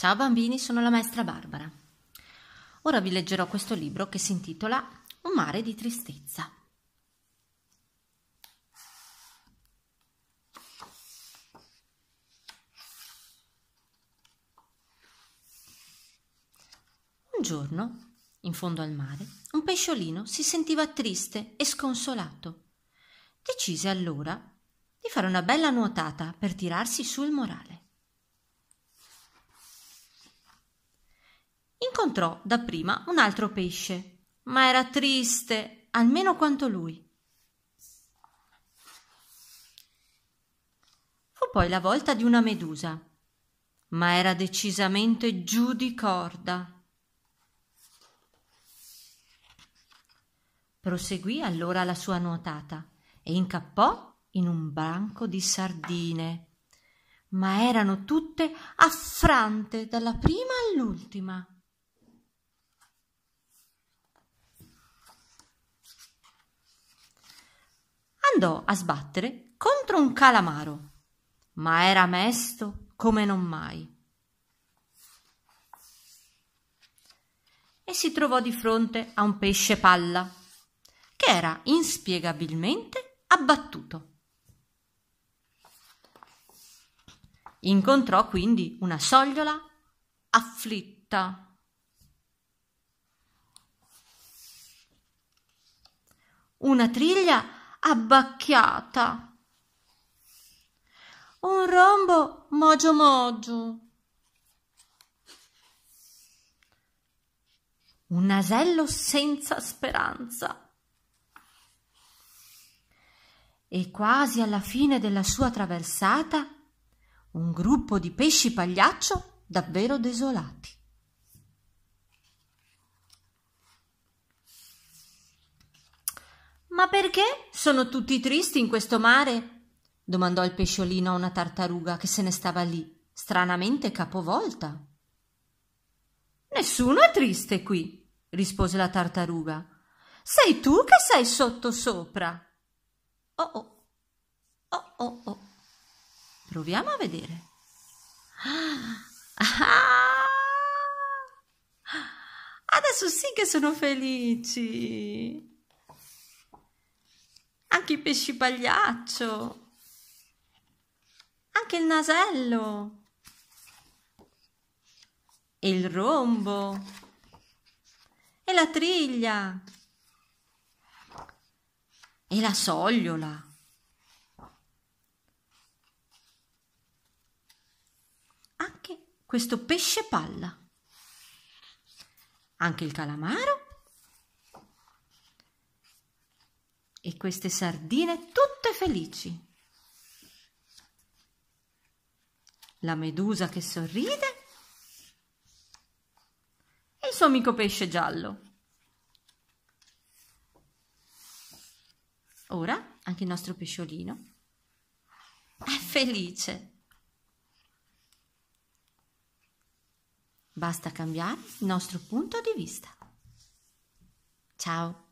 Ciao bambini, sono la maestra Barbara. Ora vi leggerò questo libro che si intitola Un mare di tristezza. Un giorno, in fondo al mare, un pesciolino si sentiva triste e sconsolato. Decise allora di fare una bella nuotata per tirarsi sul morale. incontrò dapprima un altro pesce, ma era triste almeno quanto lui. Fu poi la volta di una medusa, ma era decisamente giù di corda. Proseguì allora la sua nuotata e incappò in un branco di sardine ma erano tutte affrante dalla prima all'ultima. andò a sbattere contro un calamaro, ma era mesto come non mai. E si trovò di fronte a un pesce palla, che era inspiegabilmente abbattuto. Incontrò quindi una sogliola afflitta. Una triglia abbacchiata. Un rombo mogio mogio. Un nasello senza speranza. E quasi alla fine della sua traversata, un gruppo di pesci pagliaccio davvero desolati. Ma perché sono tutti tristi in questo mare? domandò il pesciolino a una tartaruga che se ne stava lì, stranamente capovolta. Nessuno è triste qui, rispose la tartaruga. Sei tu che sei sottosopra. Oh oh. Oh oh oh. Proviamo a vedere. ah, ah, ah adesso sì che sono felici. Tacchi, pesci pagliaccio. Anche il nasello. E il rombo. E la triglia. E la sogliola. Anche questo pesce palla. Anche il calamaro e queste sardine tutte felici. La medusa che sorride e il suo amico pesce giallo. Ora anche il nostro pesciolino è felice. Basta cambiare il nostro punto di vista. Ciao!